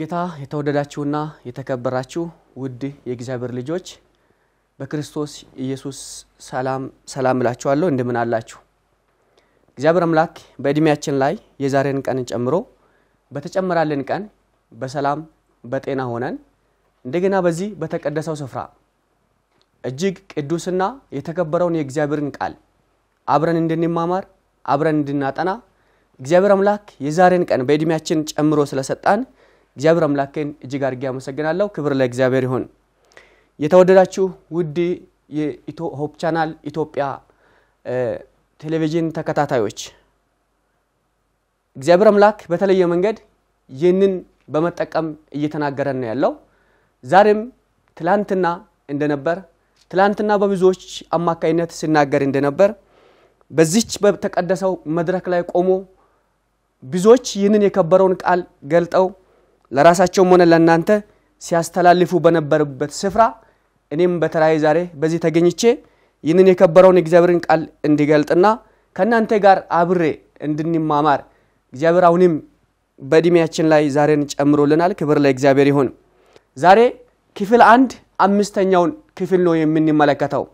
በጌታ የተወደዳችሁና የተከበራችሁ ውድ የእግዚአብሔር ልጆች በክርስቶስ ኢየሱስ ሰላም ሰላም እላችኋለሁ። እንደምን አላችሁ? እግዚአብሔር አምላክ በእድሜያችን ላይ የዛሬን ቀን ጨምሮ በተጨመራልን ቀን በሰላም በጤና ሆነን እንደገና በዚህ በተቀደሰው ስፍራ እጅግ ቅዱስና የተከበረውን የእግዚአብሔርን ቃል አብረን እንድንማማር አብረን እንድናጠና እግዚአብሔር አምላክ የዛሬን ቀን በእድሜያችን ጨምሮ ስለሰጣን እግዚአብሔር አምላክን እጅግ አድርጌ አመሰግናለሁ። ክብር ለእግዚአብሔር ይሁን። የተወደዳችሁ ውድ የሆፕ ቻናል ኢትዮጵያ ቴሌቪዥን ተከታታዮች እግዚአብሔር አምላክ በተለየ መንገድ ይህንን በመጠቀም እየተናገረን ነው ያለው። ዛሬም ትላንትና እንደነበር ትላንትና በብዙዎች አማካይነት ሲናገር እንደነበር በዚች በተቀደሰው መድረክ ላይ ቆሞ ብዙዎች ይህንን የከበረውን ቃል ገልጠው ለራሳቸውም ሆነ ለእናንተ ሲያስተላልፉ በነበሩበት ስፍራ እኔም በተራዬ ዛሬ በዚህ ተገኝቼ ይህንን የከበረውን የእግዚአብሔርን ቃል እንዲገልጥና ከእናንተ ጋር አብሬ እንድንማማር እግዚአብሔር አሁንም በእድሜያችን ላይ ዛሬን ጨምሮልናል። ክብር ለእግዚአብሔር ይሁን። ዛሬ ክፍል አንድ አምስተኛውን ክፍል ነው የምንመለከተው።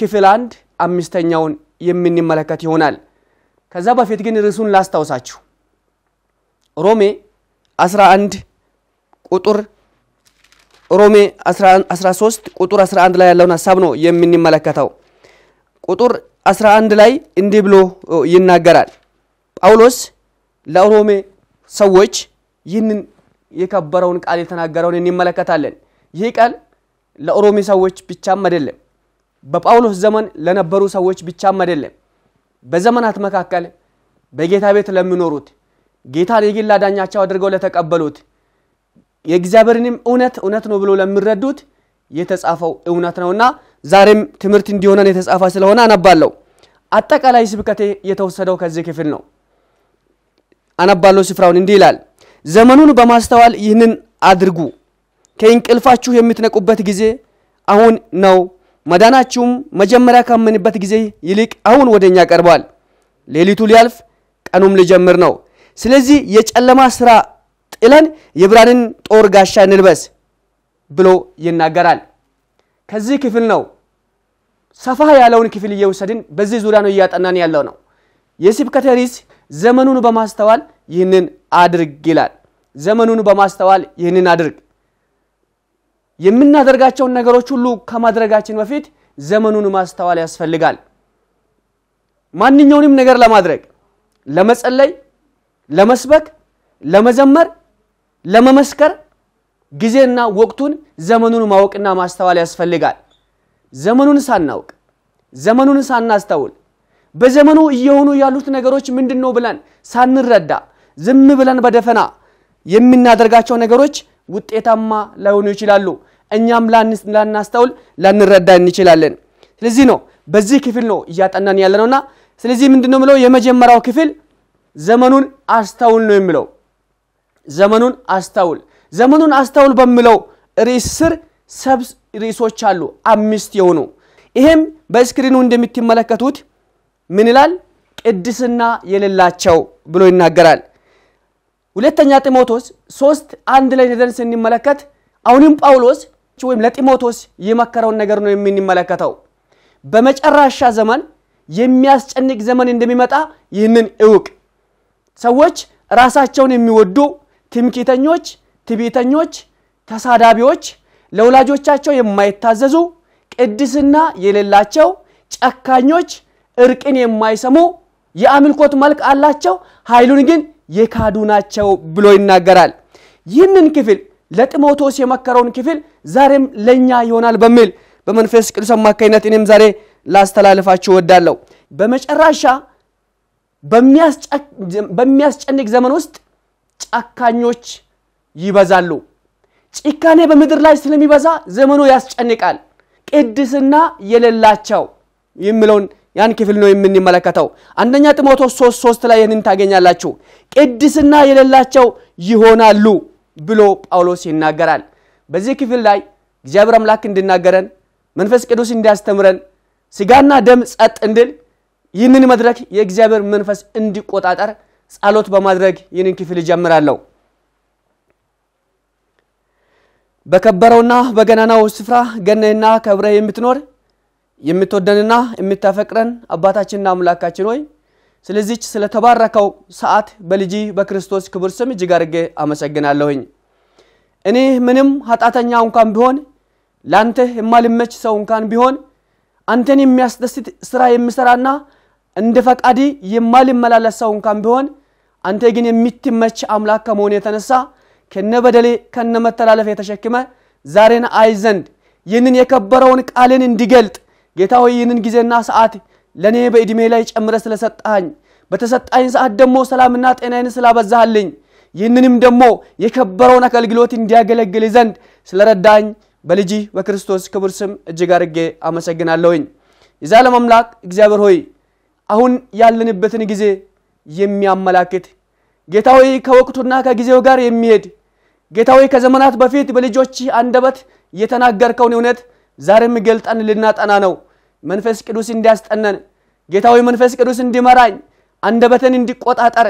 ክፍል አንድ አምስተኛውን የምንመለከት ይሆናል። ከዛ በፊት ግን ርዕሱን ላስታውሳችሁ ሮሜ 11 ቁጥር ሮሜ 13 ቁጥር 11 ላይ ያለውን ሀሳብ ነው የምንመለከተው። ቁጥር 11 ላይ እንዲህ ብሎ ይናገራል ጳውሎስ ለሮሜ ሰዎች ይህንን የከበረውን ቃል የተናገረውን እንመለከታለን። ይህ ቃል ለኦሮሜ ሰዎች ብቻም አይደለም፣ በጳውሎስ ዘመን ለነበሩ ሰዎች ብቻም አይደለም፣ በዘመናት መካከል በጌታ ቤት ለሚኖሩት ጌታን የግል አዳኛቸው አድርገው ለተቀበሉት የእግዚአብሔርንም እውነት እውነት ነው ብሎ ለሚረዱት የተጻፈው እውነት ነውና ዛሬም ትምህርት እንዲሆነን የተጻፈ ስለሆነ አነባለሁ። አጠቃላይ ስብከቴ የተወሰደው ከዚህ ክፍል ነው። አነባለሁ። ስፍራውን እንዲህ ይላል፣ ዘመኑን በማስተዋል ይህንን አድርጉ፣ ከእንቅልፋችሁ የምትነቁበት ጊዜ አሁን ነው። መዳናችሁም መጀመሪያ ካመንበት ጊዜ ይልቅ አሁን ወደ እኛ ቀርቧል። ሌሊቱ ሊያልፍ ቀኑም ሊጀምር ነው። ስለዚህ የጨለማ ስራ ጥለን የብርሃንን ጦር ጋሻ እንልበስ ብሎ ይናገራል። ከዚህ ክፍል ነው ሰፋ ያለውን ክፍል እየወሰድን በዚህ ዙሪያ ነው እያጠናን ያለው ነው። የስብከተ ርዕስ ዘመኑን በማስተዋል ይህንን አድርግ ይላል። ዘመኑን በማስተዋል ይህንን አድርግ። የምናደርጋቸውን ነገሮች ሁሉ ከማድረጋችን በፊት ዘመኑን ማስተዋል ያስፈልጋል። ማንኛውንም ነገር ለማድረግ ለመጸለይ ለመስበክ፣ ለመዘመር፣ ለመመስከር ጊዜና ወቅቱን ዘመኑን ማወቅና ማስተዋል ያስፈልጋል። ዘመኑን ሳናውቅ ዘመኑን ሳናስተውል በዘመኑ እየሆኑ ያሉት ነገሮች ምንድን ነው ብለን ሳንረዳ ዝም ብለን በደፈና የምናደርጋቸው ነገሮች ውጤታማ ላይሆኑ ይችላሉ። እኛም ላናስተውል ላንረዳ እንችላለን። ስለዚህ ነው በዚህ ክፍል ነው እያጠናን ያለ ነውና፣ ስለዚህ ምንድነው ብለው የመጀመሪያው ክፍል ዘመኑን አስታውል ነው የሚለው ዘመኑን አስታውል ዘመኑን አስታውል በሚለው ርዕስ ስር ሰብስ ርዕሶች አሉ አምስት የሆኑ ይህም በስክሪኑ እንደምትመለከቱት ምን ይላል ቅድስና የሌላቸው ብሎ ይናገራል ሁለተኛ ጢሞቴዎስ ሶስት አንድ ላይ ሄደን ስንመለከት አሁንም ጳውሎስ ወይም ለጢሞቴዎስ የመከረውን ነገር ነው የምንመለከተው በመጨረሻ ዘመን የሚያስጨንቅ ዘመን እንደሚመጣ ይህንን እውቅ ሰዎች ራሳቸውን የሚወዱ ትምኪተኞች፣ ትቢተኞች፣ ተሳዳቢዎች፣ ለወላጆቻቸው የማይታዘዙ፣ ቅድስና የሌላቸው፣ ጨካኞች፣ እርቅን የማይሰሙ የአምልኮት መልክ አላቸው፣ ኃይሉን ግን የካዱ ናቸው ብሎ ይናገራል። ይህንን ክፍል ለጢሞቴዎስ የመከረውን ክፍል ዛሬም ለእኛ ይሆናል በሚል በመንፈስ ቅዱስ አማካኝነት እኔም ዛሬ ላስተላልፋችሁ እወዳለሁ። በመጨረሻ በሚያስጨንቅ ዘመን ውስጥ ጨካኞች ይበዛሉ። ጭካኔ በምድር ላይ ስለሚበዛ ዘመኑ ያስጨንቃል። ቅድስና የሌላቸው የሚለውን ያን ክፍል ነው የምንመለከተው። አንደኛ ጢሞቴዎስ 3 3 ላይ ይህንን ታገኛላችሁ። ቅድስና የሌላቸው ይሆናሉ ብሎ ጳውሎስ ይናገራል። በዚህ ክፍል ላይ እግዚአብሔር አምላክ እንድናገረን መንፈስ ቅዱስ እንዲያስተምረን ስጋና ደም ጸጥ እንድል ይህንን መድረክ የእግዚአብሔር መንፈስ እንዲቆጣጠር ጸሎት በማድረግ ይህንን ክፍል ይጀምራለሁ በከበረውና በገናናው ስፍራ ገነህና ከብረህ የምትኖር የምትወደንና የምታፈቅረን አባታችንና አምላካችን ሆይ ስለዚች ስለተባረከው ሰዓት በልጅ በክርስቶስ ክቡር ስም እጅግ አርጌ አመሰግናለሁኝ። እኔ ምንም ኃጣተኛ እንኳን ቢሆን ለአንተ የማልመች ሰው እንኳን ቢሆን አንተን የሚያስደስት ስራ የምሰራና እንደ ፈቃዲ የማልመላለስ ሰው እንኳን ቢሆን አንተ ግን የሚትመች አምላክ ከመሆን የተነሳ ከነ በደሌ ከነ መተላለፍ የተሸክመ ዛሬን አይ ዘንድ ይህንን የከበረውን ቃልን እንዲገልጥ ጌታ ሆይ ይህንን ጊዜና ሰዓት ለእኔ በእድሜ ላይ ጨምረ ስለሰጠሃኝ በተሰጣኝ ሰዓት ደግሞ ሰላምና ጤናይን ስላበዛሃልኝ ይህንንም ደግሞ የከበረውን አገልግሎት እንዲያገለግል ዘንድ ስለረዳኝ በልጅ በክርስቶስ ክቡር ስም እጅግ አርጌ አመሰግናለሁኝ። የዛለም አምላክ እግዚአብሔር ሆይ አሁን ያለንበትን ጊዜ የሚያመላክት ጌታዊ ከወቅቱና ከጊዜው ጋር የሚሄድ ጌታዊ ከዘመናት በፊት በልጆች አንደበት የተናገርከውን እውነት ዛሬም ገልጠን ልናጠና ነው። መንፈስ ቅዱስ እንዲያስጠነን ጌታዊ መንፈስ ቅዱስ እንዲመራኝ አንደበትን እንዲቆጣጠር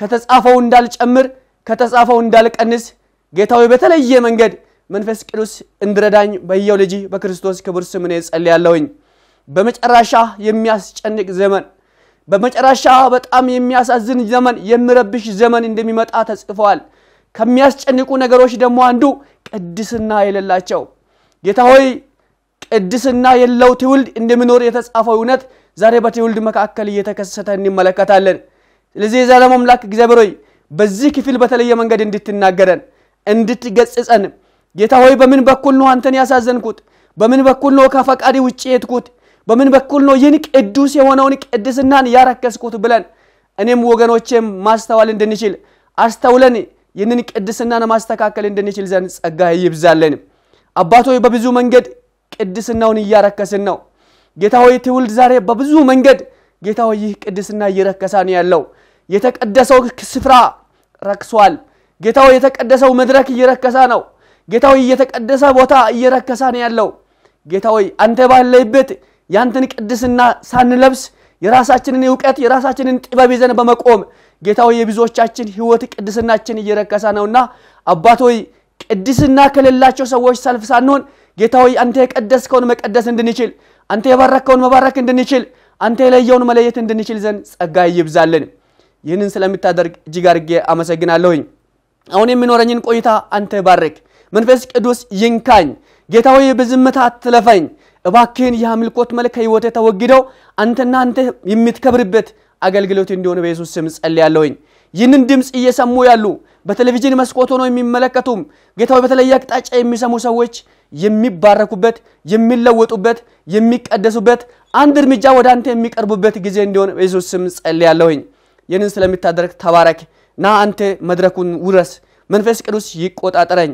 ከተጻፈው እንዳልጨምር ከተጻፈው እንዳልቀንስ ጌታዊ በተለየ መንገድ መንፈስ ቅዱስ እንድረዳኝ በየው ልጅ በክርስቶስ ክብር ስምን እኔ ጸልያለሁኝ። በመጨረሻ የሚያስጨንቅ ዘመን፣ በመጨረሻ በጣም የሚያሳዝን ዘመን፣ የምረብሽ ዘመን እንደሚመጣ ተጽፈዋል። ከሚያስጨንቁ ነገሮች ደግሞ አንዱ ቅድስና የሌላቸው ጌታ ሆይ ቅድስና የለው ትውልድ እንደሚኖር የተጻፈው እውነት ዛሬ በትውልድ መካከል እየተከሰተ እንመለከታለን። ስለዚህ የዛለም አምላክ እግዚአብሔር ሆይ በዚህ ክፍል በተለየ መንገድ እንድትናገረን እንድትገጽጸን ጌታ ሆይ በምን በኩል ነው አንተን ያሳዘንኩት? በምን በኩል ነው ከፈቃድ ውጭ የትኩት? በምን በኩል ነው ይህን ቅዱስ የሆነውን ቅድስናን ያረከስኩት ብለን እኔም ወገኖቼም ማስተዋል እንድንችል አስተውለን ይህንን ቅድስናን ማስተካከል እንድንችል ዘንድ ጸጋ ይብዛለን። አባቶ በብዙ መንገድ ቅድስናውን እያረከስን ነው። ጌታ ሆይ ትውልድ ዛሬ በብዙ መንገድ ጌታ ሆይ ይህ ቅድስና እየረከሳ ነው ያለው። የተቀደሰው ስፍራ ረክሷል። ጌታ ሆይ የተቀደሰው መድረክ እየረከሳ ነው። ጌታ ሆይ የተቀደሰ ቦታ እየረከሳ ነው ያለው። ጌታ ሆይ አንተ ባለይበት ያንተን ቅድስና ሳንለብስ የራሳችንን እውቀት የራሳችንን ጥበብ ይዘን በመቆም ጌታ ሆይ የብዙዎቻችን ህይወት ቅድስናችን እየረከሰ ነውና አባት ሆይ ቅድስና ከሌላቸው ሰዎች ሰልፍ ሳንሆን ጌታ ሆይ አንተ የቀደስከውን መቀደስ እንድንችል አንተ የባረከውን መባረክ እንድንችል አንተ የለየውን መለየት እንድንችል ዘንድ ጸጋ ይብዛልን ይህንን ስለምታደርግ እጅግ አርጌ አመሰግናለሁኝ አሁን የሚኖረኝን ቆይታ አንተ ባርክ መንፈስ ቅዱስ ይንካኝ ጌታ ሆይ በዝምታ ትለፈኝ እባክህን የአምልኮት መልክ ከህይወት ተወግደው አንተና አንተ የምትከብርበት አገልግሎት እንዲሆን በኢየሱስ ስም ጸልያለሁኝ። ይህንን ድምፅ እየሰሙ ያሉ በቴሌቪዥን መስኮት ሆነው የሚመለከቱም ጌታ በተለየ አቅጣጫ የሚሰሙ ሰዎች የሚባረኩበት፣ የሚለወጡበት፣ የሚቀደሱበት አንድ እርምጃ ወደ አንተ የሚቀርቡበት ጊዜ እንዲሆን በኢየሱስ ስም ጸልያለሁኝ። ይህንን ስለሚታደረግ ተባረክ ና አንተ መድረኩን ውረስ። መንፈስ ቅዱስ ይቆጣጠረኝ።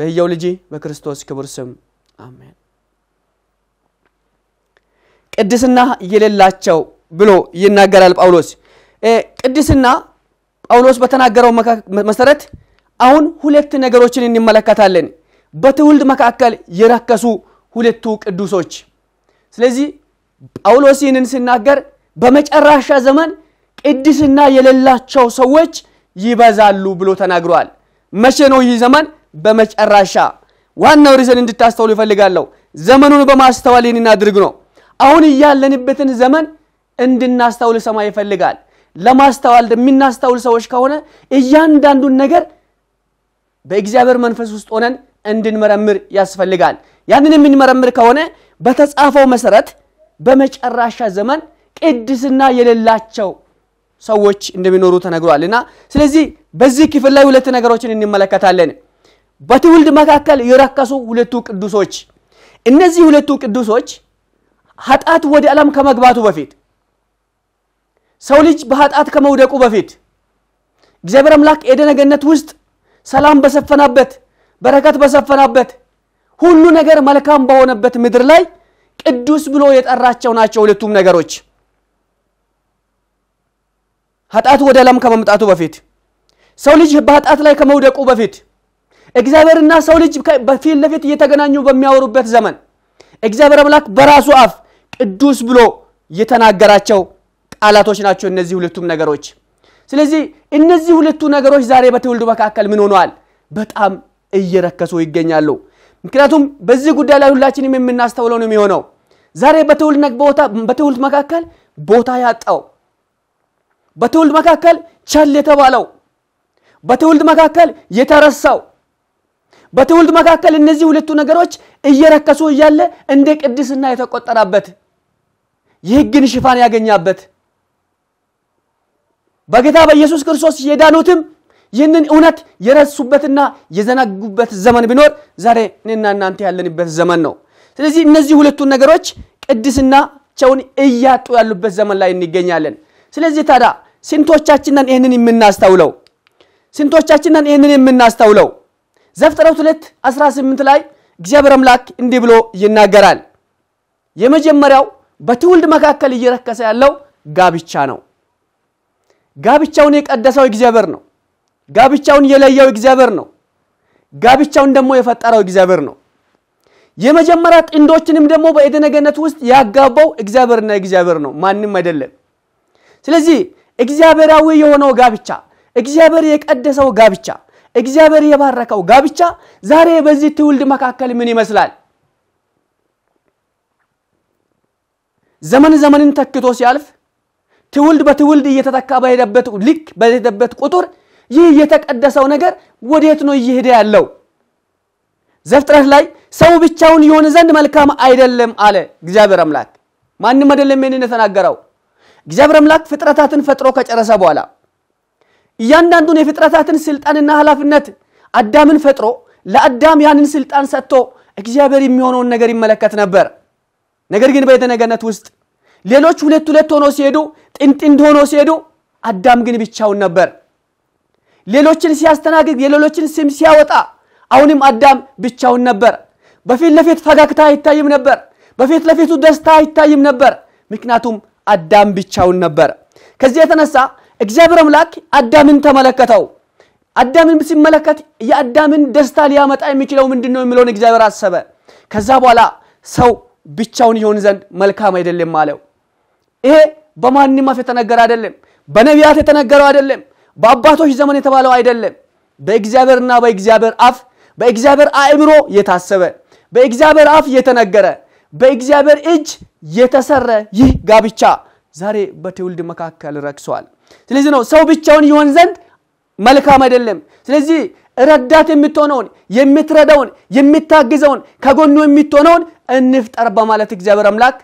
በህያው ልጅ በክርስቶስ ክቡር ስም አሜን። ቅድስና የሌላቸው ብሎ ይናገራል ጳውሎስ። ቅድስና ጳውሎስ በተናገረው መሰረት አሁን ሁለት ነገሮችን እንመለከታለን። በትውልድ መካከል የረከሱ ሁለቱ ቅዱሶች። ስለዚህ ጳውሎስ ይህንን ሲናገር በመጨረሻ ዘመን ቅድስና የሌላቸው ሰዎች ይበዛሉ ብሎ ተናግረዋል። መቼ ነው ይህ ዘመን? በመጨረሻ ዋናው ሪዘን እንድታስተውሉ ይፈልጋለሁ። ዘመኑን በማስተዋል ይህንን አድርግ ነው። አሁን እያለንበትን ዘመን እንድናስተውል ሰማይ ይፈልጋል ለማስተዋል የሚናስተውል ሰዎች ከሆነ እያንዳንዱን ነገር በእግዚአብሔር መንፈስ ውስጥ ሆነን እንድንመረምር ያስፈልጋል ያንን የምንመረምር ከሆነ በተጻፈው መሰረት በመጨረሻ ዘመን ቅድስና የሌላቸው ሰዎች እንደሚኖሩ ተነግሯል እና ስለዚህ በዚህ ክፍል ላይ ሁለት ነገሮችን እንመለከታለን በትውልድ መካከል የረከሱ ሁለቱ ቅዱሶች እነዚህ ሁለቱ ቅዱሶች ኃጢአት ወደ ዓለም ከመግባቱ በፊት ሰው ልጅ በኃጢአት ከመውደቁ በፊት እግዚአብሔር አምላክ ኤደነ ገነት ውስጥ ሰላም በሰፈናበት በረከት በሰፈናበት ሁሉ ነገር መልካም በሆነበት ምድር ላይ ቅዱስ ብሎ የጠራቸው ናቸው ሁለቱም ነገሮች ኃጢአት ወደ ዓለም ከመምጣቱ በፊት ሰው ልጅ በኃጢአት ላይ ከመውደቁ በፊት እግዚአብሔርና ሰው ልጅ በፊት ለፊት እየተገናኙ በሚያወሩበት ዘመን እግዚአብሔር አምላክ በራሱ አፍ ቅዱስ ብሎ የተናገራቸው ቃላቶች ናቸው እነዚህ ሁለቱም ነገሮች። ስለዚህ እነዚህ ሁለቱ ነገሮች ዛሬ በትውልዱ መካከል ምን ሆነዋል? በጣም እየረከሱ ይገኛሉ። ምክንያቱም በዚህ ጉዳይ ላይ ሁላችንም የምናስተውለው ነው የሚሆነው። ዛሬ በትውልድ መካከል ቦታ ያጣው፣ በትውልድ መካከል ቸል የተባለው፣ በትውልድ መካከል የተረሳው በትውልድ መካከል እነዚህ ሁለቱ ነገሮች እየረከሱ እያለ እንደ ቅድስና የተቆጠረበት የሕግን ሽፋን ያገኛበት በጌታ በኢየሱስ ክርስቶስ የዳኑትም ይህንን እውነት የረሱበትና የዘናጉበት ዘመን ቢኖር ዛሬ እኔና እናንተ ያለንበት ዘመን ነው። ስለዚህ እነዚህ ሁለቱን ነገሮች ቅድስናቸውን እያጡ ያሉበት ዘመን ላይ እንገኛለን። ስለዚህ ታዲያ ስንቶቻችንን ይህንን የምናስተውለው ስንቶቻችንን ይህንን የምናስተውለው? ዘፍጥረት ሁለት 18 ላይ እግዚአብሔር አምላክ እንዲህ ብሎ ይናገራል። የመጀመሪያው በትውልድ መካከል እየረከሰ ያለው ጋብቻ ነው። ጋብቻውን የቀደሰው እግዚአብሔር ነው። ጋብቻውን የለየው እግዚአብሔር ነው። ጋብቻውን ደግሞ የፈጠረው እግዚአብሔር ነው። የመጀመሪያ ጥንዶችንም ደግሞ በኤደን ገነት ውስጥ ያጋባው እግዚአብሔርና እግዚአብሔር ነው፣ ማንም አይደለም። ስለዚህ እግዚአብሔራዊ የሆነው ጋብቻ፣ እግዚአብሔር የቀደሰው ጋብቻ፣ እግዚአብሔር የባረከው ጋብቻ ዛሬ በዚህ ትውልድ መካከል ምን ይመስላል? ዘመን ዘመንን ተክቶ ሲያልፍ ትውልድ በትውልድ እየተተካ በሄደበት ልክ በሄደበት ቁጥር ይህ የተቀደሰው ነገር ወዴት ነው እየሄደ ያለው? ዘፍጥረት ላይ ሰው ብቻውን የሆነ ዘንድ መልካም አይደለም አለ እግዚአብሔር አምላክ። ማንም አይደለም ይህንን የተናገረው። እግዚአብሔር አምላክ ፍጥረታትን ፈጥሮ ከጨረሰ በኋላ እያንዳንዱን የፍጥረታትን ስልጣንና ኃላፊነት አዳምን ፈጥሮ ለአዳም ያንን ስልጣን ሰጥቶ እግዚአብሔር የሚሆነውን ነገር ይመለከት ነበር። ነገር ግን በየተነገነት ውስጥ ሌሎች ሁለት ሁለት ሆኖ ሲሄዱ ጥንጥንድ ሆኖ ሲሄዱ አዳም ግን ብቻውን ነበር። ሌሎችን ሲያስተናግድ የሌሎችን ስም ሲያወጣ አሁንም አዳም ብቻውን ነበር። በፊት ለፊት ፈገግታ አይታይም ነበር። በፊት ለፊቱ ደስታ አይታይም ነበር። ምክንያቱም አዳም ብቻውን ነበር። ከዚህ የተነሳ እግዚአብሔር አምላክ አዳምን ተመለከተው። አዳምን ሲመለከት የአዳምን ደስታ ሊያመጣ የሚችለው ምንድን ነው የሚለውን እግዚአብሔር አሰበ። ከዛ በኋላ ሰው ብቻውን ይሆን ዘንድ መልካም አይደለም አለው። ይሄ በማንም አፍ የተነገረ አይደለም። በነቢያት የተነገረው አይደለም። በአባቶች ዘመን የተባለው አይደለም። በእግዚአብሔርና በእግዚአብሔር አፍ በእግዚአብሔር አእምሮ የታሰበ በእግዚአብሔር አፍ የተነገረ በእግዚአብሔር እጅ የተሰረ ይህ ጋብቻ ዛሬ በትውልድ መካከል ረክሷል። ስለዚህ ነው ሰው ብቻውን ይሆን ዘንድ መልካም አይደለም። ስለዚህ ረዳት የምትሆነውን የምትረዳውን፣ የምታግዘውን ከጎኑ የምትሆነውን እንፍጠር በማለት እግዚአብሔር አምላክ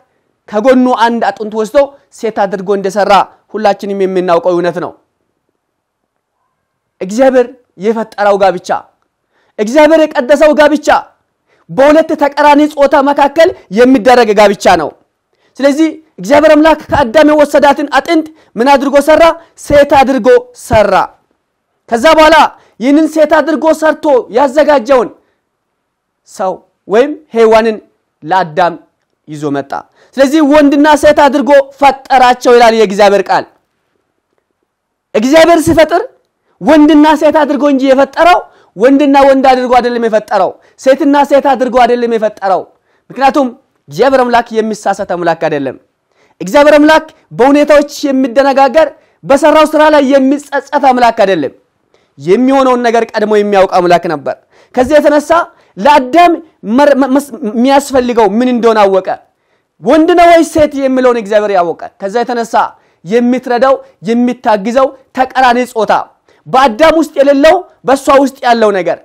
ከጎኑ አንድ አጥንት ወስዶ ሴት አድርጎ እንደሰራ ሁላችንም የምናውቀው እውነት ነው። እግዚአብሔር የፈጠረው ጋብቻ፣ እግዚአብሔር የቀደሰው ጋብቻ በሁለት ተቀራኒ ጾታ መካከል የሚደረግ ጋብቻ ነው። ስለዚህ እግዚአብሔር አምላክ ከአዳም የወሰዳትን አጥንት ምን አድርጎ ሰራ? ሴት አድርጎ ሰራ። ከዛ በኋላ ይህንን ሴት አድርጎ ሰርቶ ያዘጋጀውን ሰው ወይም ሔዋንን ለአዳም ይዞ መጣ። ስለዚህ ወንድና ሴት አድርጎ ፈጠራቸው ይላል የእግዚአብሔር ቃል። እግዚአብሔር ሲፈጥር ወንድና ሴት አድርጎ እንጂ የፈጠረው ወንድና ወንድ አድርጎ አይደለም የፈጠረው፣ ሴትና ሴት አድርጎ አይደለም የፈጠረው። ምክንያቱም እግዚአብሔር አምላክ የሚሳሳት አምላክ አይደለም። እግዚአብሔር አምላክ በሁኔታዎች የሚደነጋገር በሰራው ስራ ላይ የሚጸጸት አምላክ አይደለም። የሚሆነውን ነገር ቀድሞ የሚያውቅ አምላክ ነበር። ከዚህ የተነሳ ለአዳም የሚያስፈልገው ምን እንደሆነ አወቀ። ወንድ ነው ወይስ ሴት የሚለውን እግዚአብሔር ያወቀ። ከዛ የተነሳ የሚትረዳው የሚታግዘው ተቀራኒ ጾታ በአዳም ውስጥ የሌለው በእሷ ውስጥ ያለው ነገር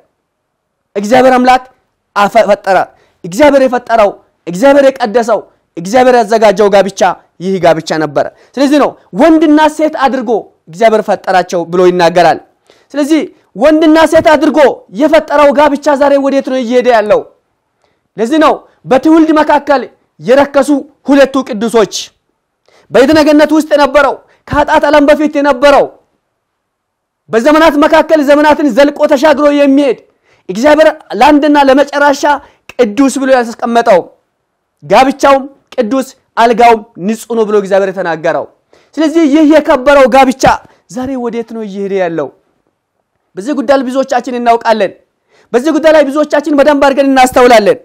እግዚአብሔር አምላክ ፈጠረ። እግዚአብሔር የፈጠረው እግዚአብሔር የቀደሰው እግዚአብሔር ያዘጋጀው ጋብቻ ይህ ጋብቻ ነበረ። ስለዚህ ነው ወንድና ሴት አድርጎ እግዚአብሔር ፈጠራቸው ብሎ ይናገራል። ስለዚህ ወንድና ሴት አድርጎ የፈጠረው ጋብቻ ዛሬ ወዴት ነው እየሄደ ያለው? ለዚህ ነው በትውልድ መካከል የረከሱ ሁለቱ ቅዱሶች በይትነገነት ውስጥ የነበረው ከኃጢአት ዓለም በፊት የነበረው በዘመናት መካከል ዘመናትን ዘልቆ ተሻግሮ የሚሄድ እግዚአብሔር ለአንድና ለመጨረሻ ቅዱስ ብሎ ያስቀመጠው ጋብቻውም ቅዱስ አልጋውም ንጹ ነው ብሎ እግዚአብሔር የተናገረው። ስለዚህ ይህ የከበረው ጋብቻ ዛሬ ወዴት ነው እየሄደ ያለው? በዚህ ጉዳይ ላይ ብዙዎቻችን እናውቃለን። በዚህ ጉዳይ ላይ ብዙዎቻችን በደንብ አድርገን እናስተውላለን።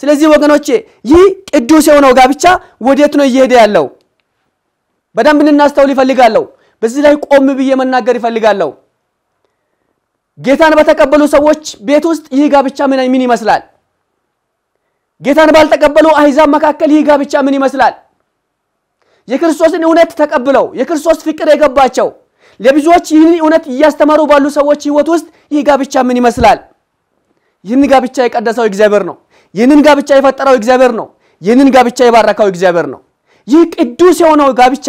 ስለዚህ ወገኖቼ ይህ ቅዱስ የሆነው ጋብቻ ወዴት ነው እየሄደ ያለው? በደንብ እናስተውል ይፈልጋለሁ። በዚህ ላይ ቆም ብዬ መናገር ይፈልጋለሁ። ጌታን በተቀበሉ ሰዎች ቤት ውስጥ ይህ ጋብቻ ምን ምን ይመስላል? ጌታን ባልተቀበሉ አሕዛብ መካከል ይህ ጋብቻ ምን ይመስላል? የክርስቶስን እውነት ተቀብለው የክርስቶስ ፍቅር የገባቸው ለብዙዎች ይህንን እውነት እያስተማሩ ባሉ ሰዎች ህይወት ውስጥ ይህ ጋብቻ ምን ይመስላል? ይህን ጋብቻ የቀደሰው እግዚአብሔር ነው። ይህንን ጋብቻ የፈጠረው እግዚአብሔር ነው። ይህንን ጋብቻ የባረከው እግዚአብሔር ነው። ይህ ቅዱስ የሆነው ጋብቻ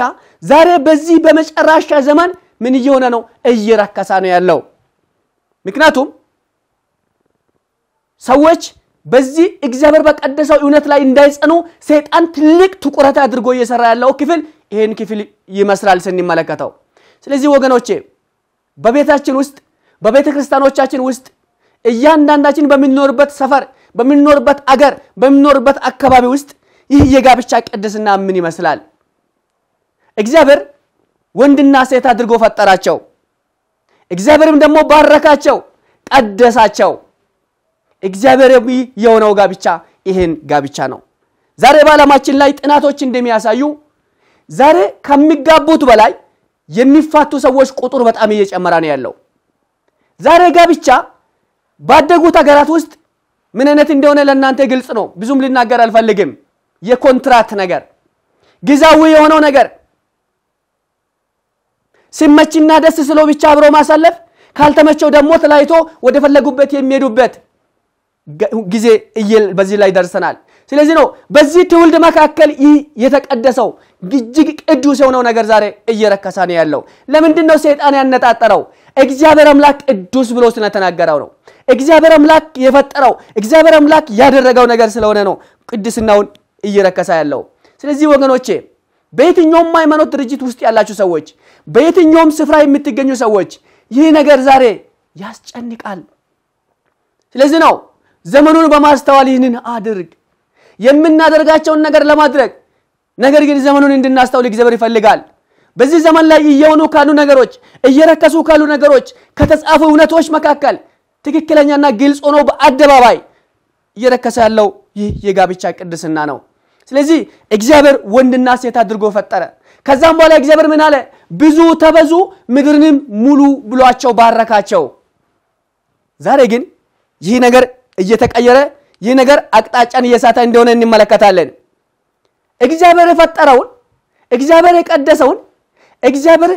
ዛሬ በዚህ በመጨረሻ ዘመን ምን እየሆነ ነው? እየረከሳ ነው ያለው። ምክንያቱም ሰዎች በዚህ እግዚአብሔር በቀደሰው እውነት ላይ እንዳይጸኑ ሰይጣን ትልቅ ትኩረት አድርጎ እየሰራ ያለው ክፍል ይህን ክፍል ይመስላል ስንመለከተው ስለዚህ ወገኖቼ በቤታችን ውስጥ በቤተ ክርስቲያኖቻችን ውስጥ እያንዳንዳችን በምንኖርበት ሰፈር በምንኖርበት አገር በምንኖርበት አካባቢ ውስጥ ይህ የጋብቻ ቅድስና ምን ይመስላል? እግዚአብሔር ወንድና ሴት አድርጎ ፈጠራቸው። እግዚአብሔርም ደግሞ ባረካቸው፣ ቀደሳቸው። እግዚአብሔር የሆነው ጋብቻ ይህን ጋብቻ ነው። ዛሬ በዓለማችን ላይ ጥናቶች እንደሚያሳዩ ዛሬ ከሚጋቡት በላይ የሚፋቱ ሰዎች ቁጥር በጣም እየጨመረ ነው ያለው። ዛሬ ጋብቻ ባደጉት ሀገራት ውስጥ ምን አይነት እንደሆነ ለእናንተ ግልጽ ነው። ብዙም ልናገር አልፈልግም። የኮንትራት ነገር፣ ጊዜያዊ የሆነው ነገር፣ ሲመችና ደስ ስሎ ብቻ አብሮ ማሳለፍ፣ ካልተመቸው ደግሞ ተለያይቶ ወደ ፈለጉበት የሚሄዱበት ጊዜ በዚህ ላይ ደርሰናል። ስለዚህ ነው በዚህ ትውልድ መካከል ይህ የተቀደሰው እጅግ ቅዱስ የሆነው ነገር ዛሬ እየረከሰ ነው ያለው። ለምንድን ነው ሰይጣን ያነጣጠረው? እግዚአብሔር አምላክ ቅዱስ ብሎ ስለተናገረው ነው። እግዚአብሔር አምላክ የፈጠረው እግዚአብሔር አምላክ ያደረገው ነገር ስለሆነ ነው ቅድስናውን እየረከሰ ያለው። ስለዚህ ወገኖቼ በየትኛውም ሃይማኖት ድርጅት ውስጥ ያላችሁ ሰዎች፣ በየትኛውም ስፍራ የምትገኙ ሰዎች ይህ ነገር ዛሬ ያስጨንቃል። ስለዚህ ነው ዘመኑን በማስተዋል ይህንን አድርግ። የምናደርጋቸውን ነገር ለማድረግ ነገር ግን ዘመኑን እንድናስተውል እግዚአብሔር ይፈልጋል። በዚህ ዘመን ላይ እየሆኑ ካሉ ነገሮች፣ እየረከሱ ካሉ ነገሮች ከተጻፉ እውነቶች መካከል ትክክለኛና ግልጽ ሆኖ በአደባባይ እየረከሰ ያለው ይህ የጋብቻ ቅድስና ነው። ስለዚህ እግዚአብሔር ወንድና ሴት አድርጎ ፈጠረ። ከዛም በኋላ እግዚአብሔር ምን አለ? ብዙ ተበዙ፣ ምድርንም ሙሉ ብሏቸው ባረካቸው። ዛሬ ግን ይህ ነገር እየተቀየረ ይህ ነገር አቅጣጫን እየሳተ እንደሆነ እንመለከታለን። እግዚአብሔር የፈጠረውን እግዚአብሔር የቀደሰውን እግዚአብሔር